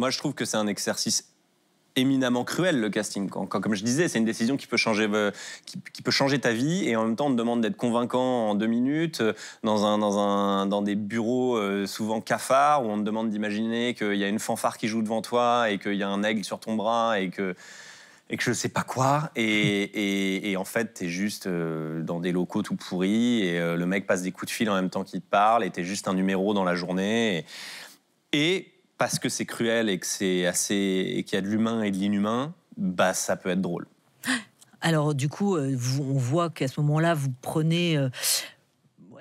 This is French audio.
Moi, je trouve que c'est un exercice éminemment cruel le casting. Quand, comme je disais, c'est une décision qui peut changer, euh, qui, peut changer ta vie et en même temps on te demande d'être convaincant en deux minutes euh, dans un, dans un dans des bureaux euh, souvent cafards où on te demande d'imaginer qu'il y a une fanfare qui joue devant toi et qu'il y a un aigle sur ton bras et que et que je sais pas quoi. Et, en fait, tu es juste dans des locaux tout pourris et le mec passe des coups de fil en même temps qu'il te parle et tu es juste un numéro dans la journée. et parce que c'est cruel et que c'est assez et qu'il y a de l'humain et de l'inhumain, bah ça peut être drôle. Alors du coup, euh, on voit qu'à ce moment-là, vous prenez euh,